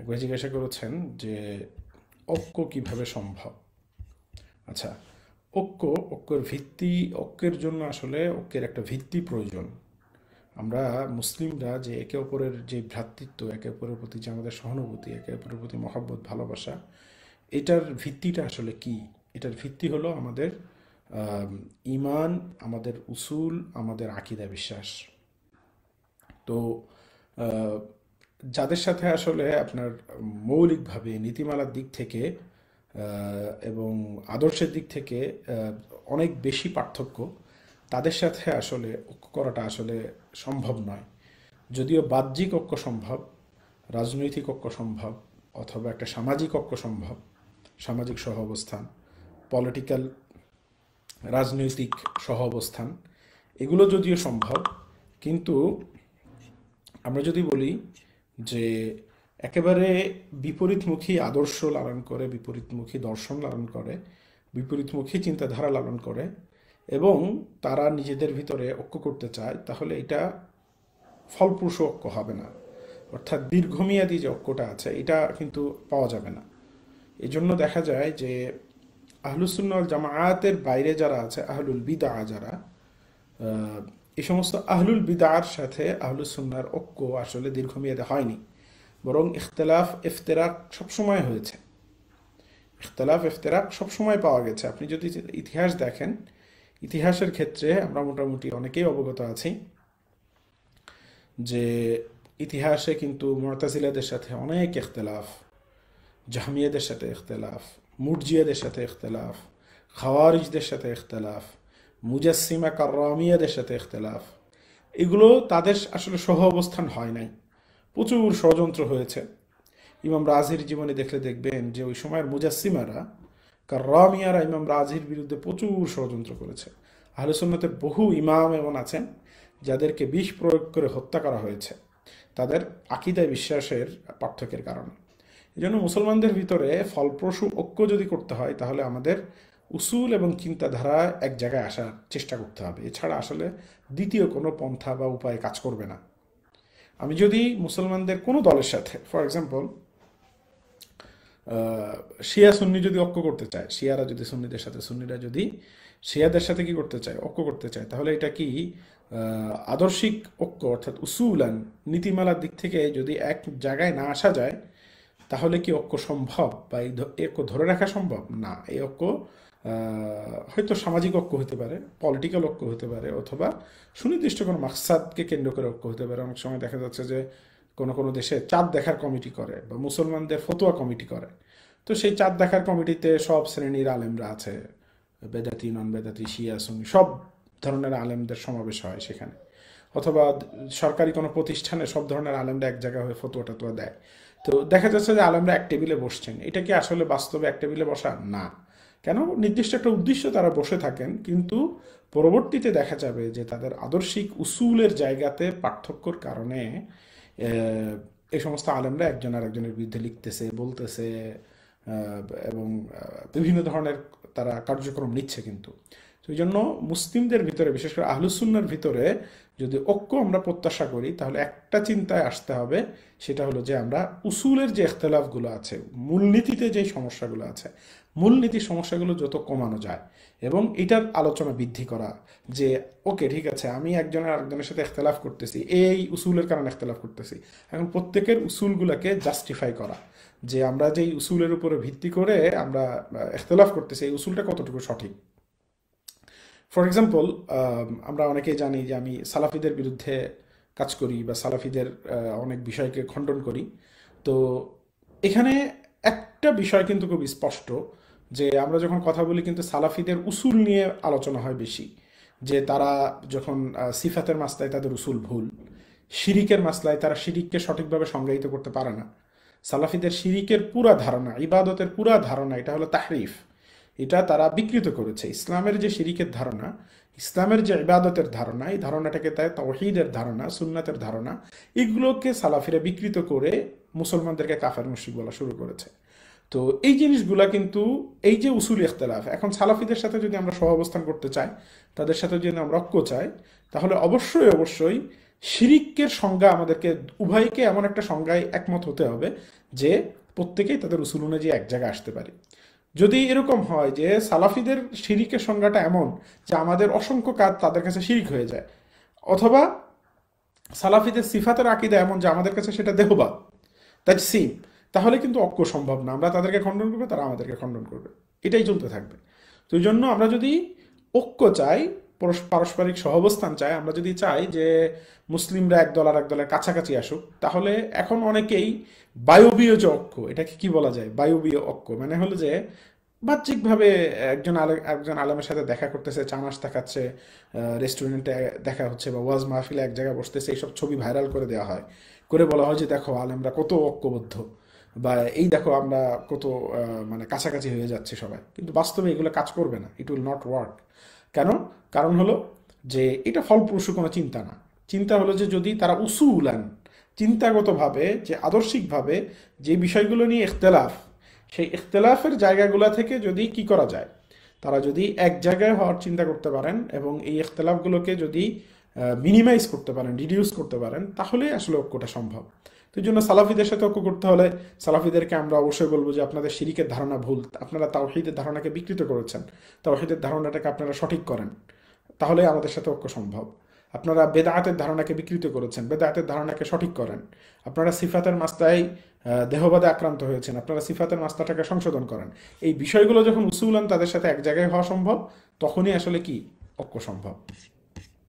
একবার জিজ্ঞাসা করেছেন যে ঐক্য কিভাবে সম্ভব আচ্ছা ঐক্য ঐক্যের ভিত্তি ঐক্যের জন্য আসলে ঐক্যের একটা ভিত্তি প্রয়োজন আমরা মুসলিমরা যে একে অপরের যে ভ্রাতৃত্ব একে অপরের প্রতি যে আমাদের সহানুভূতি একে অপরের প্রতি মহাব্বত ভালোবাসা এটার ভিত্তিটা আসলে কি এটার ভিত্তি হলো আমাদের ইমান আমাদের উসুল আমাদের আকিদা বিশ্বাস তো যাদের সাথে আসলে আপনার মৌলিকভাবে নীতিমালার দিক থেকে এবং আদর্শের দিক থেকে অনেক বেশি পার্থক্য তাদের সাথে আসলে ঐক্য করাটা আসলে সম্ভব নয় যদিও বাহ্যিক ঐক্য সম্ভব রাজনৈতিক ঐক্য সম্ভব অথবা একটা সামাজিক ঐক্য সম্ভব সামাজিক সহ অবস্থান পলিটিক্যাল রাজনৈতিক সহ অবস্থান এগুলো যদিও সম্ভব কিন্তু আমরা যদি বলি যে একেবারে বিপরীতমুখী আদর্শ লালন করে বিপরীতমুখী দর্শন লালন করে বিপরীতমুখী চিন্তাধারা লালন করে এবং তারা নিজেদের ভিতরে ঐক্য করতে চায় তাহলে এটা ফলপ্রসূ ঐক্য হবে না অর্থাৎ দীর্ঘমেয়াদী যে ঐক্যটা আছে এটা কিন্তু পাওয়া যাবে না এই জন্য দেখা যায় যে আহলুসুল্নল জামায়াতের বাইরে যারা আছে আহলুল বিদা যারা এই সমস্ত আহলুল বিদার সাথে আহলুল সুন্নার ঐক্য আসলে দীর্ঘমেয়াদে হয়নি বরং ইখতলাফ ইফতেরাক সবসময় হয়েছে ইখতলাফ ইফতেরাক সবসময় পাওয়া গেছে আপনি যদি ইতিহাস দেখেন ইতিহাসের ক্ষেত্রে আমরা মোটামুটি অনেকেই অবগত আছি যে ইতিহাসে কিন্তু মরতাজিলাদের সাথে অনেক ইখতলাফ জাহামিয়াদের সাথে ইখতলাফ মুরজিয়াদের সাথে ইখতলাফ খাওয়ারিজদের সাথে ইখতলাফ মুজাসিমা কার্রামিয়াদের সাথে এখতেলাফ এগুলো তাদের আসলে সহ অবস্থান হয় নাই প্রচুর ষড়যন্ত্র হয়েছে ইমাম রাজির জীবনে দেখলে দেখবেন যে ওই সময়ের মুজাসিমারা কার্রামিয়ারা ইমাম রাজির বিরুদ্ধে প্রচুর ষড়যন্ত্র করেছে আলোচনাতে বহু ইমাম এমন আছেন যাদেরকে বিষ প্রয়োগ করে হত্যা করা হয়েছে তাদের আকিদায় বিশ্বাসের পার্থক্যের কারণে জন্য মুসলমানদের ভিতরে ফলপ্রসূ ঐক্য যদি করতে হয় তাহলে আমাদের উসুল এবং চিন্তাধারা এক জায়গায় আসার চেষ্টা করতে হবে এছাড়া আসলে দ্বিতীয় কোনো পন্থা বা উপায় কাজ করবে না আমি যদি মুসলমানদের কোনো দলের সাথে ফর এক্সাম্পল শিয়া সুন্নি যদি ঐক্য করতে চায় শিয়ারা যদি সুন্নিদের সাথে সুন্নিরা যদি শিয়াদের সাথে কি করতে চায় ঐক্য করতে চায় তাহলে এটা কি আদর্শিক ঐক্য অর্থাৎ উসুলান নীতিমালার দিক থেকে যদি এক জায়গায় না আসা যায় তাহলে কি ঐক্য সম্ভব বা এই ঐক্য ধরে রাখা সম্ভব না এই ঐক্য হয়তো সামাজিক ঐক্য হতে পারে পলিটিক্যাল ঐক্য হতে পারে অথবা সুনির্দিষ্ট কোনো মাকসাদকে কেন্দ্র করে ঐক্য হতে পারে অনেক সময় দেখা যাচ্ছে যে কোনো কোনো দেশে চাঁদ দেখার কমিটি করে বা মুসলমানদের ফতোয়া কমিটি করে তো সেই চাঁদ দেখার কমিটিতে সব শ্রেণীর আলেমরা আছে বেদাতি নন বেদাতি শিয়া সুন্নি সব ধরনের আলেমদের সমাবেশ হয় সেখানে অথবা সরকারি কোনো প্রতিষ্ঠানে সব ধরনের আলেমরা এক জায়গায় হয়ে ফতোয়া টাতোয়া দেয় তো দেখা যাচ্ছে যে আলেমরা এক টেবিলে বসছেন এটা কি আসলে বাস্তবে এক টেবিলে বসা না কেন নির্দিষ্ট একটা উদ্দেশ্য তারা বসে থাকেন কিন্তু পরবর্তীতে দেখা যাবে যে তাদের আদর্শিক উসুলের জায়গাতে পার্থক্যর কারণে এই সমস্ত আলেমরা একজন আর একজনের বিরুদ্ধে লিখতেছে বলতেছে এবং বিভিন্ন ধরনের তারা কার্যক্রম নিচ্ছে কিন্তু সেই জন্য মুসলিমদের ভিতরে বিশেষ করে আহলুসুন্নার ভিতরে যদি ঐক্য আমরা প্রত্যাশা করি তাহলে একটা চিন্তায় আসতে হবে সেটা হলো যে আমরা উসুলের যে এখতলাফগুলো আছে মূলনীতিতে যে সমস্যাগুলো আছে মূলনীতির সমস্যাগুলো যত কমানো যায় এবং এটার আলোচনা বৃদ্ধি করা যে ওকে ঠিক আছে আমি একজনের আরেকজনের সাথে এখতলাফ করতেছি এই উসুলের কারণে এখতলাফ করতেছি এখন প্রত্যেকের উসুলগুলোকে জাস্টিফাই করা যে আমরা যেই উসুলের উপরে ভিত্তি করে আমরা এখতলাফ করতেছি এই উসুলটা কতটুকু সঠিক ফর এক্সাম্পল um, আমরা অনেকেই জানি যে আমি সালাফিদের বিরুদ্ধে কাজ করি বা সালাফিদের অনেক বিষয়কে খণ্ডন করি তো এখানে একটা বিষয় কিন্তু খুব স্পষ্ট যে আমরা যখন কথা বলি কিন্তু সালাফিদের উসুল নিয়ে আলোচনা হয় বেশি যে তারা যখন সিফাতের মাসলায় তাদের উসুল ভুল শিরিকের মাসলায় তারা শিরিককে সঠিকভাবে সংজ্ঞায়িত করতে পারে না সালাফিদের শিরিকের পুরা ধারণা ইবাদতের পুরা ধারণা এটা হলো তাহরিফ এটা তারা বিকৃত করেছে ইসলামের যে শিরিকের ধারণা ইসলামের যে ইবাদতের ধারণা এই ধারণাটাকে তাই তহিদের ধারণা সুন্নাতের ধারণা এগুলোকে সালাফিরা বিকৃত করে মুসলমানদেরকে কাফের মুশিক বলা শুরু করেছে তো এই জিনিসগুলা কিন্তু এই যে উসুল ইখতলাফ এখন সালাফিদের সাথে যদি আমরা সহাবস্থান করতে চাই তাদের সাথে যদি আমরা ঐক্য চাই তাহলে অবশ্যই অবশ্যই শিরিকের সংজ্ঞা আমাদেরকে উভয়কে এমন একটা সংজ্ঞায় একমত হতে হবে যে প্রত্যেকেই তাদের উসুল অনুযায়ী এক জায়গায় আসতে পারে যদি এরকম হয় যে সালাফিদের শিরিকের সংজ্ঞাটা এমন যে আমাদের অসংখ্য কাজ তাদের কাছে শিরিক হয়ে যায় অথবা সালাফিদের সিফাতের আকিদা এমন যে আমাদের কাছে সেটা দেহবাদ দ্যাট সিম তাহলে কিন্তু অক্ষ সম্ভব না আমরা তাদেরকে খণ্ডন করবে তারা আমাদেরকে খণ্ডন করবে এটাই চলতে থাকবে তো জন্য আমরা যদি ঐক্য চাই পারস্পরিক সহাবস্থান চায় আমরা যদি চাই যে মুসলিমরা এক দল আর এক দলের কাছাকাছি আসুক তাহলে এখন অনেকেই বায়বীয় যে অক্ষ এটাকে কি বলা যায় বায়বীয় অক্ষ মানে হলো যে বাহ্যিকভাবে একজন একজন আলমের সাথে দেখা করতেছে চামাস দেখাচ্ছে রেস্টুরেন্টে দেখা হচ্ছে বা ওয়াজ মাহফিলে এক জায়গায় বসতেছে এইসব ছবি ভাইরাল করে দেওয়া হয় করে বলা হয় যে দেখো আলেমরা কত ঐক্যবদ্ধ বা এই দেখো আমরা কত মানে কাছাকাছি হয়ে যাচ্ছে সবাই কিন্তু বাস্তবে এগুলো কাজ করবে না ইট উইল নট ওয়ার্ক কেন কারণ হলো যে এটা ফলপ্রসূ কোনো চিন্তা না চিন্তা হলো যে যদি তারা উলান চিন্তাগতভাবে যে আদর্শিকভাবে যে বিষয়গুলো নিয়ে ইখতলাফ সেই ইখতলাফের জায়গাগুলো থেকে যদি কি করা যায় তারা যদি এক জায়গায় হওয়ার চিন্তা করতে পারেন এবং এই ইখতলাফগুলোকে যদি মিনিমাইজ করতে পারেন রিডিউস করতে পারেন তাহলে আসলে ঐক্যটা সম্ভব তো জন্য সালাফিদের সাথে ঐক্য করতে হলে সালাফিদেরকে আমরা অবশ্যই বলবো যে আপনাদের শিরিকের ধারণা ভুল আপনারা তাওহিদের ধারণাকে বিকৃত করেছেন তাওহিদের ধারণাটাকে আপনারা সঠিক করেন তাহলে আমাদের সাথে ঐক্য সম্ভব আপনারা বেদায়াতের ধারণাকে বিকৃত করেছেন বেদায়াতের ধারণাকে সঠিক করেন আপনারা সিফাতের মাস্তায় দেহবাদে আক্রান্ত হয়েছেন আপনারা সিফাতের মাস্তাটাকে সংশোধন করেন এই বিষয়গুলো যখন উসুলান তাদের সাথে এক জায়গায় হওয়া সম্ভব তখনই আসলে কি ঐক্য সম্ভব